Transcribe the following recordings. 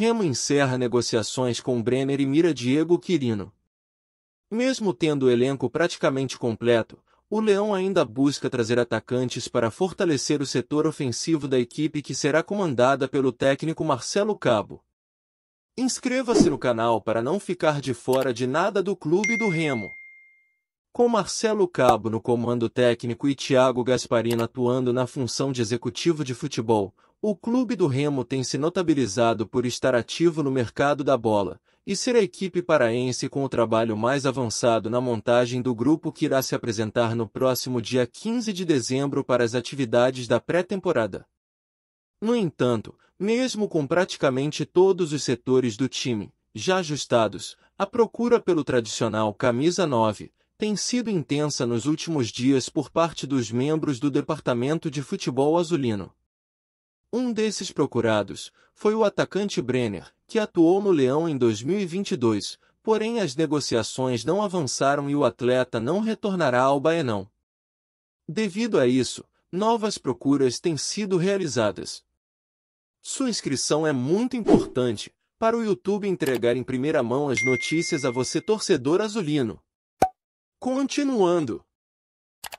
Remo encerra negociações com Brenner e mira Diego Quirino. Mesmo tendo o elenco praticamente completo, o Leão ainda busca trazer atacantes para fortalecer o setor ofensivo da equipe que será comandada pelo técnico Marcelo Cabo. Inscreva-se no canal para não ficar de fora de nada do Clube do Remo. Com Marcelo Cabo no comando técnico e Thiago Gasparino atuando na função de executivo de futebol, o Clube do Remo tem se notabilizado por estar ativo no mercado da bola e ser a equipe paraense com o trabalho mais avançado na montagem do grupo que irá se apresentar no próximo dia 15 de dezembro para as atividades da pré-temporada. No entanto, mesmo com praticamente todos os setores do time já ajustados, a procura pelo tradicional camisa 9 tem sido intensa nos últimos dias por parte dos membros do departamento de futebol azulino. Um desses procurados foi o atacante Brenner, que atuou no Leão em 2022, porém as negociações não avançaram e o atleta não retornará ao Baenão. Devido a isso, novas procuras têm sido realizadas. Sua inscrição é muito importante para o YouTube entregar em primeira mão as notícias a você torcedor azulino. Continuando.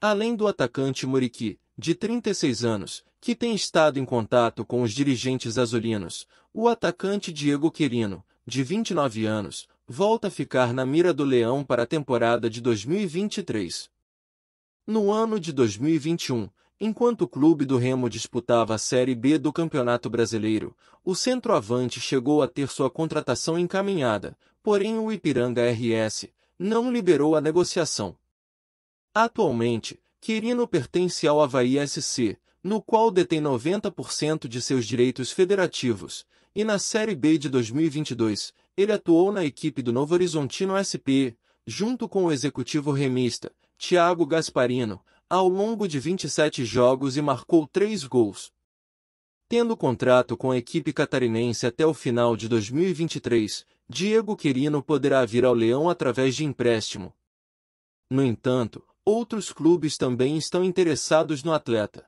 Além do atacante Muriqui, de 36 anos, que tem estado em contato com os dirigentes azulinos, o atacante Diego Quirino, de 29 anos, volta a ficar na mira do Leão para a temporada de 2023. No ano de 2021, enquanto o clube do Remo disputava a Série B do Campeonato Brasileiro, o centroavante chegou a ter sua contratação encaminhada, porém o Ipiranga RS não liberou a negociação. Atualmente, Quirino pertence ao Havaí SC, no qual detém 90% de seus direitos federativos, e na Série B de 2022, ele atuou na equipe do Novo Horizontino SP, junto com o executivo remista, Thiago Gasparino, ao longo de 27 jogos e marcou 3 gols. Tendo contrato com a equipe catarinense até o final de 2023, Diego Quirino poderá vir ao Leão através de empréstimo. No entanto, Outros clubes também estão interessados no atleta.